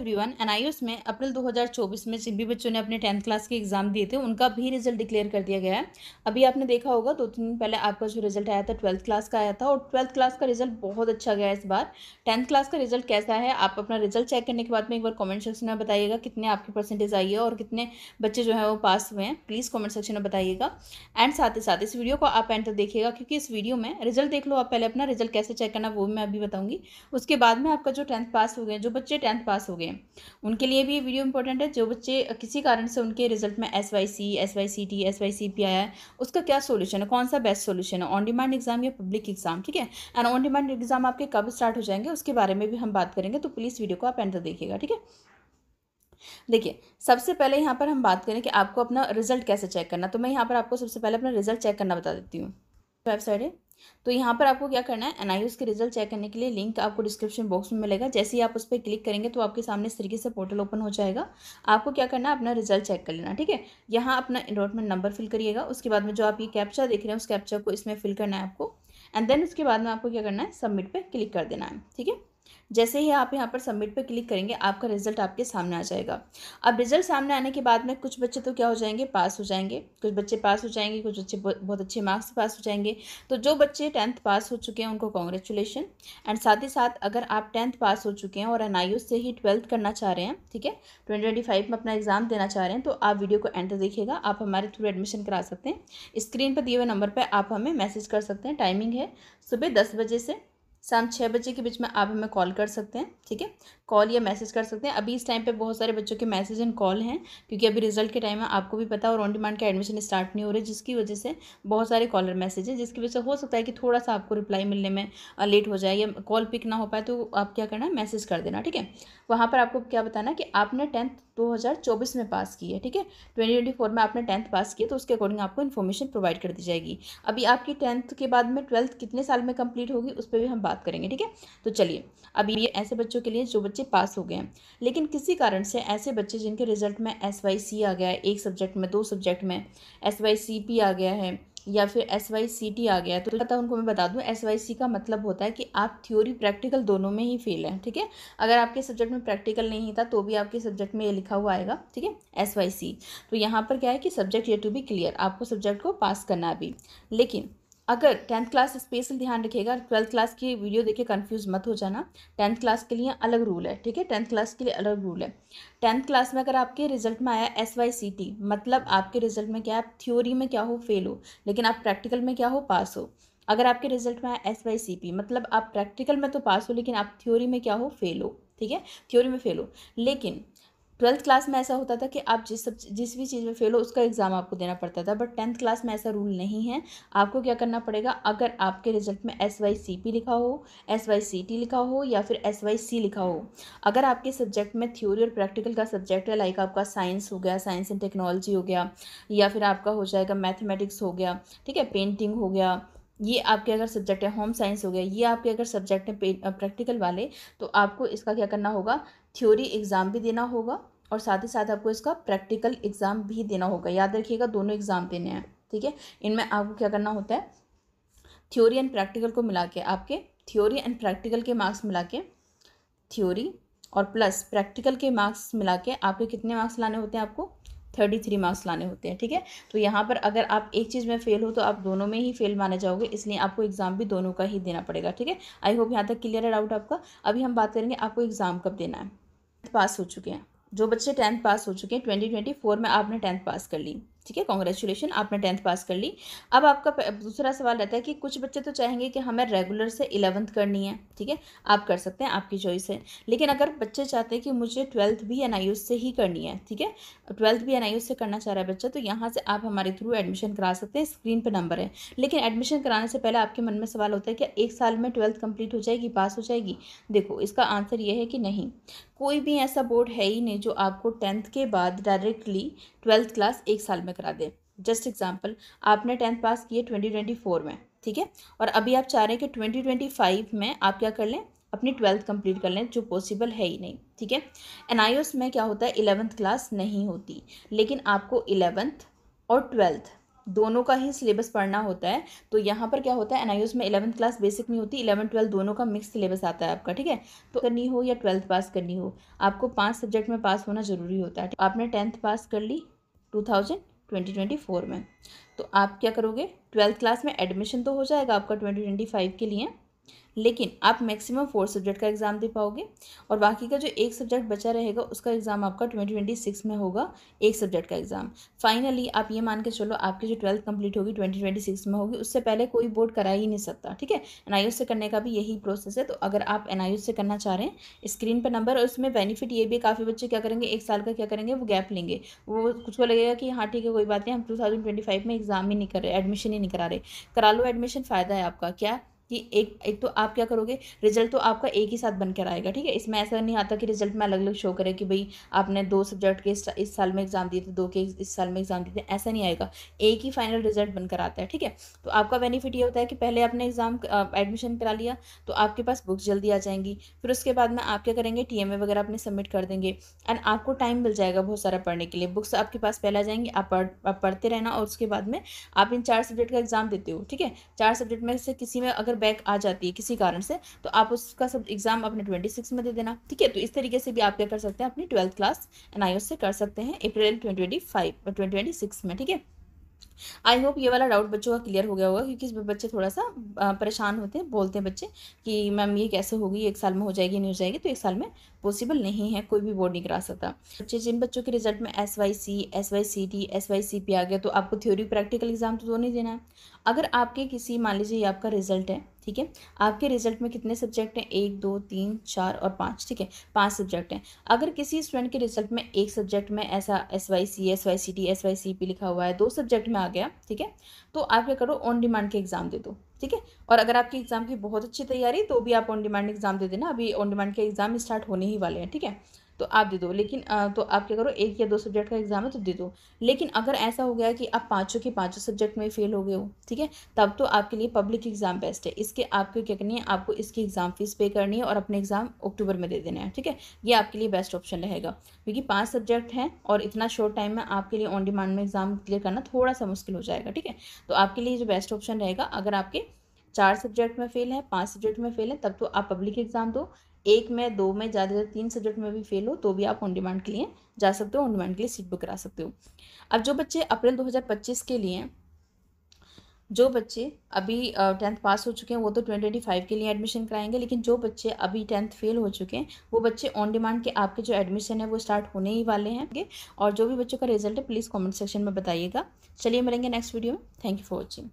Everyone NIS में अप्रैल 2024 में जिन भी बच्चों ने अपने टेंथ क्लास के एग्जाम दिए थे उनका भी रिजल्ट डिक्लेयर कर दिया गया है अभी आपने देखा होगा दो तीन दिन पहले आपका जो रिजल्ट आया था ट्वेल्थ क्लास का आया था और ट्वेल्थ क्लास का रिजल्ट बहुत अच्छा गया इस बार टेंथ क्लास का रिजल्ट कैसा है आप अपना रिजल्ट चेक करने के बाद में एक बार कॉमेंट सेक्शन में बताइएगा कितने आपकी परसेंटेज आई है और कितने बच्चे जो है वो पास हुए हैं प्लीज़ कॉमेंट सेक्शन में बताइएगा एंड साथ ही साथ इस वीडियो को आप एंड तक देखिएगा क्योंकि इस वीडियो में रिजल्ट देख लो आप पहले अपना रिजल्ट कैसे चेक करना वो मैं अभी बताऊँगी उसके बाद में आपका जो टेंथ पास हो गए जो बच्चे टेंथ पास हो गए हैं उनके लिए भी ये वीडियो इंपॉर्टेंट है जो बच्चे किसी कारण से उनके रिजल्ट में S Y C S Y C T S Y C P आया है उसका क्या सोल्यूशन है कौन सा बेस्ट सोल्यूशन है ऑन डिमांड एग्जाम या पब्लिक एग्जाम ठीक है एंड ऑन डिमांड एग्जाम आपके कब स्टार्ट हो जाएंगे उसके बारे में भी हम बात करेंगे तो प्लीज़ वीडियो को आप एंड तक देखिएगा ठीक है देखिए सबसे पहले यहाँ पर हम बात करें कि आपको अपना रिजल्ट कैसे चेक करना तो मैं यहाँ पर आपको सबसे पहले अपना रिजल्ट चेक करना बता देती हूँ वेबसाइट है तो यहाँ पर आपको क्या करना है एन आई के रिजल्ट चेक करने के लिए लिंक आपको डिस्क्रिप्शन बॉक्स में मिलेगा जैसे ही आप उस पर क्लिक करेंगे तो आपके सामने इस तरीके से पोर्टल ओपन हो जाएगा आपको क्या करना है अपना रिजल्ट चेक कर लेना ठीक है यहाँ अपना इनरोलमेंट नंबर फिल करिएगा उसके बाद में जो आप ये कैप्चा देख रहे हैं उस कैप्चा को इसमें फिल करना है आपको एंड देन उसके बाद में आपको क्या करना है सबमिट पर क्लिक कर देना है ठीक है जैसे ही आप यहाँ पर सबमिट पर क्लिक करेंगे आपका रिजल्ट आपके सामने आ जाएगा अब रिजल्ट सामने आने के बाद में कुछ बच्चे तो क्या हो जाएंगे पास हो जाएंगे कुछ बच्चे पास हो जाएंगे कुछ बच्चे बहुत अच्छे मार्क्स पास हो जाएंगे तो जो बच्चे टेंथ पास हो चुके हैं उनको कॉन्ग्रेचुलेशन एंड साथ ही साथ अगर आप टेंथ पास हो चुके हैं और एन से ही ट्वेल्थ करना चाह रहे हैं ठीक है ट्वेंटी ट्वेंटी फाइव में अपना एग्जाम देना चाह रहे हैं तो आप वीडियो को एंड देखिएगा आप हमारे थ्रू एडमिशन करा सकते हैं स्क्रीन पर दिए हुए नंबर पर आप हमें मैसेज कर सकते हैं टाइमिंग है सुबह दस बजे से शाम छः बजे के बीच में आप हमें कॉल कर सकते हैं ठीक है कॉल या मैसेज कर सकते हैं अभी इस टाइम पे बहुत सारे बच्चों के मैसेज एंड कॉल हैं क्योंकि अभी रिजल्ट के टाइम है आपको भी पता और ऑन डिमांड का एडमिशन स्टार्ट नहीं हो रहे जिसकी वजह से बहुत सारे कॉलर मैसेज हैं जिसकी वजह से हो सकता है कि थोड़ा सा आपको रिप्लाई मिलने में लेट हो जाए या कॉल पिक ना हो पाए तो आप क्या करना मैसेज कर देना ठीक है वहाँ पर आपको क्या बताना कि आपने टेंथ दो हज़ार चौबीस में पास की है ठीक है ट्वेंटी ट्वेंटी फोर में आपने टेंथ पास किया तो उसके अकॉर्डिंग आपको इन्फॉर्मेशन प्रोवाइड कर दी जाएगी अभी आपकी टेंथ के बाद में ट्वेल्थ कितने साल में कंप्लीट होगी उस पर भी हम बात करेंगे ठीक है तो चलिए अभी ये ऐसे बच्चों के लिए जो बच्चे पास हो गए हैं लेकिन किसी कारण से ऐसे बच्चे जिनके रिजल्ट में एस वाई सी आ गया है एक सब्जेक्ट में दो सब्जेक्ट में एस वाई सी पी आ गया है या फिर एस वाई सी टी आ गया है तो पता उनको मैं बता दूं एस वाई सी का मतलब होता है कि आप थ्योरी प्रैक्टिकल दोनों में ही फेल हैं ठीक है थीके? अगर आपके सब्जेक्ट में प्रैक्टिकल नहीं था तो भी आपके सब्जेक्ट में ये लिखा हुआ आएगा ठीक है एस वाई सी तो यहाँ पर क्या है कि सब्जेक्ट ये टू बी क्लियर आपको सब्जेक्ट को पास करना भी लेकिन अगर टेंथ क्लास स्पेशल ध्यान रखिएगा ट्वेल्थ क्लास की वीडियो देखे कंफ्यूज मत हो जाना टेंथ क्लास के लिए अलग रूल है ठीक है टेंथ क्लास के लिए अलग रूल है टेंथ क्लास में अगर आपके रिजल्ट में आया एस वाई सी टी मतलब आपके रिजल्ट में क्या आप थ्योरी में क्या हो फेल हो लेकिन आप प्रैक्टिकल में क्या हो पास हो अगर आपके रिजल्ट में आया एस वाई सी पी मतलब आप प्रैक्टिकल में तो पास हो लेकिन आप थ्योरी में क्या हो फेल हो ठीक है थ्योरी में फेल हो लेकिन ट्वेल्थ क्लास में ऐसा होता था कि आप जिस सब जिस भी चीज़ में फेल हो उसका एग्ज़ाम आपको देना पड़ता था बट टेंथ क्लास में ऐसा रूल नहीं है आपको क्या करना पड़ेगा अगर आपके रिजल्ट में एस वाई सी पी लिखा हो एस वाई सी टी लिखा हो या फिर एस वाई सी लिखा हो अगर आपके सब्जेक्ट में थ्योरी और प्रैक्टिकल का सब्जेक्ट है लाइक आपका साइंस हो गया साइंस एंड टेक्नोलॉजी हो गया या फिर आपका हो जाएगा मैथमेटिक्स हो गया ठीक है पेंटिंग हो गया ये आपके अगर सब्जेक्ट है होम साइंस हो गया ये आपके अगर सब्जेक्ट है प्रैक्टिकल वाले तो आपको इसका क्या करना होगा थ्योरी एग्ज़ाम भी देना होगा और साथ ही साथ आपको इसका प्रैक्टिकल एग्ज़ाम भी देना होगा याद रखिएगा दोनों एग्ज़ाम देने हैं ठीक है इनमें आपको क्या करना होता है थ्योरी एंड प्रैक्टिकल को मिला के आपके थ्योरी एंड प्रैक्टिकल के मार्क्स मिला के थ्योरी और प्लस प्रैक्टिकल के मार्क्स मिला के आपके कितने मार्क्स लाने होते हैं आपको थर्टी थ्री मार्क्स लाने होते हैं ठीक है तो यहाँ पर अगर आप एक चीज़ में फेल हो तो आप दोनों में ही फेल माने जाओगे इसलिए आपको एग्ज़ाम भी दोनों का ही देना पड़ेगा ठीक है आई होप यहाँ तक क्लियर है डाउट आपका अभी हम बात करेंगे आपको एग्ज़ाम कब देना है पास हो चुके हैं जो बच्चे टेंथ पास हो चुके हैं ट्वेंटी ट्वेंटी फोर में आपने टेंथ पास कर ली ठीक है कॉन्ग्रेचुलेशन आपने टेंथ पास कर ली अब आपका दूसरा सवाल रहता है कि कुछ बच्चे तो चाहेंगे कि हमें रेगुलर से इलेवंथ करनी है ठीक है आप कर सकते हैं आपकी चॉइस है लेकिन अगर बच्चे चाहते हैं कि मुझे ट्वेल्थ भी एन से ही करनी है ठीक है ट्वेल्थ भी एन से करना चाह रहा है बच्चा तो यहाँ से आप हमारे थ्रू एडमिशन करा सकते हैं स्क्रीन पर नंबर है लेकिन एडमिशन कराने से पहले आपके मन में सवाल होता है कि एक साल में ट्वेल्थ कंप्लीट हो जाएगी पास हो जाएगी देखो इसका आंसर यह है कि नहीं कोई भी ऐसा बोर्ड है ही नहीं जो आपको टेंथ के बाद डायरेक्टली ट्वेल्थ क्लास एक साल में में करा दें जस्ट एग्जाम्पल आपने टेंथ पास किए ट्वेंटी ट्वेंटी फोर में ठीक है और अभी आप चाह रहे हैं कि ट्वेंटी ट्वेंटी फाइव में आप क्या कर लें अपनी ट्वेल्थ कंप्लीट कर लें जो पॉसिबल है ही नहीं ठीक है एन में क्या होता है इलेवंथ क्लास नहीं होती लेकिन आपको इलेवंथ और ट्वेल्थ दोनों का ही सिलेबस पढ़ना होता है तो यहाँ पर क्या होता है एन में इलेवंथ क्लास बेसिक नहीं होती इलेवन ट्वेल्थ दोनों का मिक्स सिलेबस आता है आपका ठीक है तो करनी हो या ट्वेल्थ पास करनी हो आपको पाँच सब्जेक्ट में पास होना ज़रूरी होता है आपने टेंथ पास कर ली टू थाउजेंड 2024 में तो आप क्या करोगे ट्वेल्थ क्लास में एडमिशन तो हो जाएगा आपका 2025 के लिए लेकिन आप मैक्सिमम फोर सब्जेक्ट का एग्ज़ाम दे पाओगे और बाकी का जो एक सब्जेक्ट बचा रहेगा उसका एग्ज़ाम आपका ट्वेंटी ट्वेंटी सिक्स में होगा एक सब्जेक्ट का एग्ज़ाम फाइनली आप ये मान के चलो आपकी जो ट्वेल्थ कंप्लीट होगी ट्वेंटी ट्वेंटी सिक्स में होगी उससे पहले कोई बोर्ड करा ही नहीं सकता ठीक है एन से करने का भी यही प्रोसेस है तो अगर आप एन से करना चाह रहे हैं स्क्रीन पर नंबर और उसमें बेनिफिट ये भी काफ़ी बच्चे क्या करेंगे एक साल का क्या करेंगे वो गैप लेंगे वो कुछ को लगेगा कि हाँ ठीक है कोई बात नहीं हम टू थाउजेंड ट्वेंटी फाइव में एग्ज़ाम ही नहीं कर रहे एडमिशन ही नहीं करा रहे करा लो एडमिशन फ़ायदा है आपका क्या कि एक एक तो आप क्या करोगे रिजल्ट तो आपका एक ही साथ बनकर आएगा ठीक है इसमें ऐसा नहीं आता कि रिजल्ट में अलग अलग शो करे कि भाई आपने दो सब्जेक्ट के इस साल में एग्ज़ाम दिए थे दो के इस साल में एग्ज़ाम दिए थे ऐसा नहीं आएगा एक ही फाइनल रिजल्ट बनकर आता है ठीक है तो आपका बेनिफिट ये होता है कि पहले आपने एग्ज़ाम एडमिशन करा लिया तो आपके पास बुक्स जल्दी आ जाएंगी फिर उसके बाद में आप क्या करेंगे टी वगैरह अपने सबमिट कर देंगे एंड आपको टाइम मिल जाएगा बहुत सारा पढ़ने के लिए बुक्स आपके पास पहले आ जाएंगी आप पढ़ आप पढ़ते रहना और उसके बाद में आप इन चार सब्जेक्ट का एग्ज़ाम देते हो ठीक है चार सब्जेक्ट में से किसी में अगर बैक आ जाती है किसी कारण से तो आप उसका सब एग्ज़ाम अपने ट्वेंटी सिक्स में दे देना ठीक है तो इस तरीके से भी आप क्या कर सकते हैं अपनी ट्वेल्थ क्लास एन से कर सकते हैं April twenty twenty five twenty twenty six में ठीक है आई होप ये वाला डाउट बच्चों का क्लियर हो गया होगा क्योंकि इसमें बच्चे थोड़ा सा परेशान होते हैं बोलते हैं बच्चे कि मैम ये कैसे होगी एक साल में हो जाएगी नहीं हो जाएगी तो एक साल में पॉसिबल नहीं है कोई भी बोर्ड नहीं करा सकता बच्चे जिन बच्चों के रिजल्ट में S Y C S Y C T S Y C P आ गया तो आपको थ्योरी प्रैक्टिकल एग्जाम तो दो नहीं देना है अगर आपके किसी मान लीजिए आपका रिजल्ट है ठीक है आपके रिजल्ट में कितने सब्जेक्ट हैं एक दो तीन चार और पाँच ठीक है पाँच सब्जेक्ट हैं अगर किसी स्टूडेंट के रिजल्ट में एक सब्जेक्ट में ऐसा S Y C S Y C T S Y C P लिखा हुआ है दो सब्जेक्ट में आ गया ठीक है तो आप क्या करो ऑन डिमांड के एग्ज़ाम दे दो ठीक है और अगर आपकी एग्ज़ाम की बहुत अच्छी तैयारी तो भी आप ऑन डिमांड एग्ज़ाम दे देना अभी ऑन डिमांड के एग्ज़ाम स्टार्ट होने ही वाले हैं ठीक है तो आप दे दो लेकिन तो आप क्या करो एक या दो सब्जेक्ट का एग्ज़ाम है तो दे दो लेकिन अगर ऐसा हो गया कि आप पाँचों के पाँचों सब्जेक्ट में फेल हो गए हो ठीक है तब तो आपके लिए पब्लिक एग्ज़ाम बेस्ट है इसके आपको क्या करनी है आपको इसकी एग्ज़ाम फ़ीस पे करनी है और अपने एग्ज़ाम अक्टूबर में दे देना है ठीक है ये आपके लिए बेस्ट ऑप्शन रहेगा क्योंकि पाँच सब्जेक्ट हैं और इतना शॉर्ट टाइम में आपके लिए ऑन डिमांड में एग्ज़ाम क्लियर करना थोड़ा सा मुश्किल हो जाएगा ठीक है तो आपके लिए जो बेस्ट ऑप्शन रहेगा अगर आपके चार सब्जेक्ट में फेल हैं पांच सब्जेक्ट में फेल हैं तब तो आप पब्लिक एग्जाम दो एक में दो में ज़्यादा ज़्यादा तीन सब्जेक्ट में भी फेल हो तो भी आप ऑन डिमांड के लिए जा सकते हो ऑन डिमांड के लिए सीट बुक करा सकते हो अब जो बच्चे अप्रैल पच्चीस के लिए जो बच्चे अभी टेंथ पास हो चुके हैं वो तो ट्वेंटी ट्वेंटी फाइव के लिए एडमिशन कराएंगे लेकिन जो बच्चे अभी टेंथ फेल हो चुके हैं वो बच्चे ऑन डिमांड के आपके जो एडमिशन है वो स्टार्ट होने ही वाले हैं और जो भी बच्चों का रिजल्ट है प्लीज़ कमेंट सेक्शन में बताइएगा चलिए मिलेंगे नेक्स्ट वीडियो में थैंक यू फॉर वॉचिंग